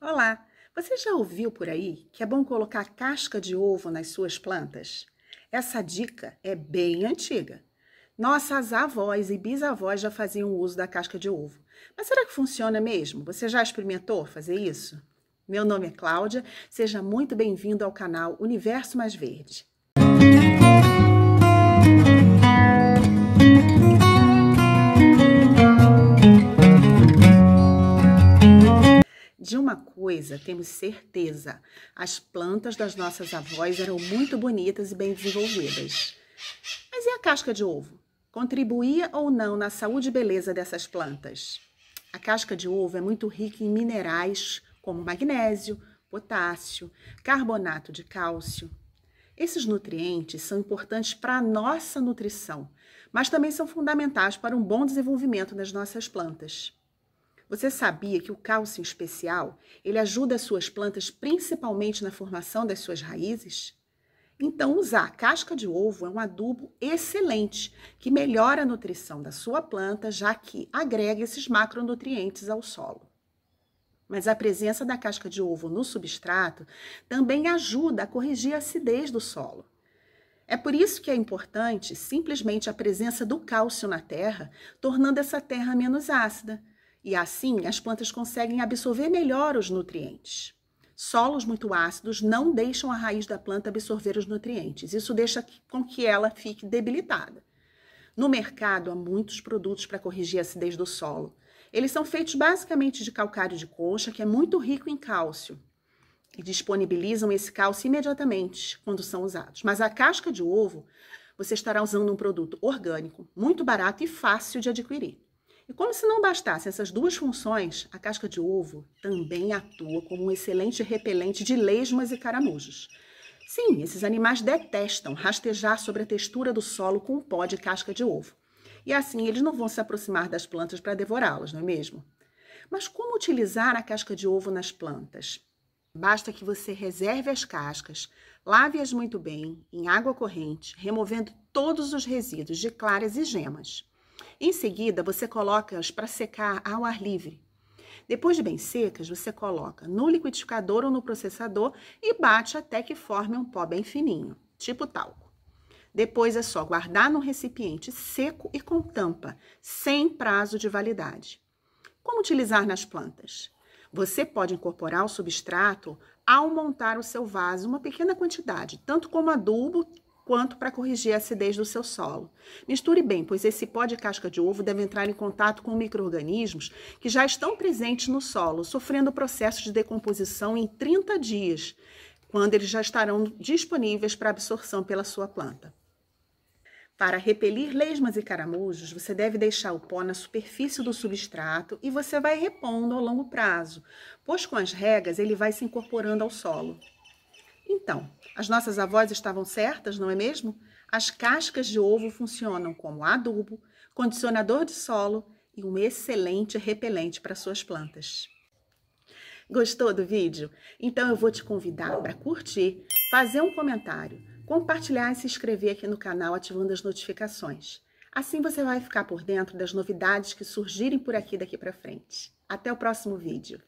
Olá! Você já ouviu por aí que é bom colocar casca de ovo nas suas plantas? Essa dica é bem antiga. Nossas avós e bisavós já faziam uso da casca de ovo. Mas será que funciona mesmo? Você já experimentou fazer isso? Meu nome é Cláudia, seja muito bem-vindo ao canal Universo Mais Verde. De uma coisa temos certeza: as plantas das nossas avós eram muito bonitas e bem desenvolvidas. Mas e a casca de ovo? Contribuía ou não na saúde e beleza dessas plantas? A casca de ovo é muito rica em minerais como magnésio, potássio, carbonato de cálcio, esses nutrientes são importantes para a nossa nutrição, mas também são fundamentais para um bom desenvolvimento das nossas plantas. Você sabia que o cálcio especial, ele ajuda as suas plantas principalmente na formação das suas raízes? Então, usar casca de ovo é um adubo excelente, que melhora a nutrição da sua planta, já que agrega esses macronutrientes ao solo. Mas a presença da casca de ovo no substrato também ajuda a corrigir a acidez do solo. É por isso que é importante simplesmente a presença do cálcio na terra, tornando essa terra menos ácida. E assim, as plantas conseguem absorver melhor os nutrientes. Solos muito ácidos não deixam a raiz da planta absorver os nutrientes. Isso deixa com que ela fique debilitada. No mercado há muitos produtos para corrigir a acidez do solo. Eles são feitos basicamente de calcário de concha que é muito rico em cálcio, e disponibilizam esse cálcio imediatamente quando são usados. Mas a casca de ovo, você estará usando um produto orgânico, muito barato e fácil de adquirir. E como se não bastasse essas duas funções, a casca de ovo também atua como um excelente repelente de lesmas e caramujos. Sim, esses animais detestam rastejar sobre a textura do solo com pó de casca de ovo. E assim eles não vão se aproximar das plantas para devorá-las, não é mesmo? Mas como utilizar a casca de ovo nas plantas? Basta que você reserve as cascas, lave-as muito bem em água corrente, removendo todos os resíduos de claras e gemas. Em seguida, você coloca-as para secar ao ar livre. Depois de bem secas, você coloca no liquidificador ou no processador e bate até que forme um pó bem fininho, tipo talco. Depois é só guardar no recipiente seco e com tampa, sem prazo de validade. Como utilizar nas plantas? Você pode incorporar o substrato ao montar o seu vaso uma pequena quantidade, tanto como adubo, quanto para corrigir a acidez do seu solo. Misture bem, pois esse pó de casca de ovo deve entrar em contato com micro-organismos que já estão presentes no solo, sofrendo o processo de decomposição em 30 dias, quando eles já estarão disponíveis para absorção pela sua planta. Para repelir lesmas e caramujos, você deve deixar o pó na superfície do substrato e você vai repondo ao longo prazo, pois com as regas ele vai se incorporando ao solo. Então, as nossas avós estavam certas, não é mesmo? As cascas de ovo funcionam como adubo, condicionador de solo e um excelente repelente para suas plantas. Gostou do vídeo? Então eu vou te convidar para curtir, fazer um comentário, compartilhar e se inscrever aqui no canal ativando as notificações. Assim você vai ficar por dentro das novidades que surgirem por aqui daqui para frente. Até o próximo vídeo.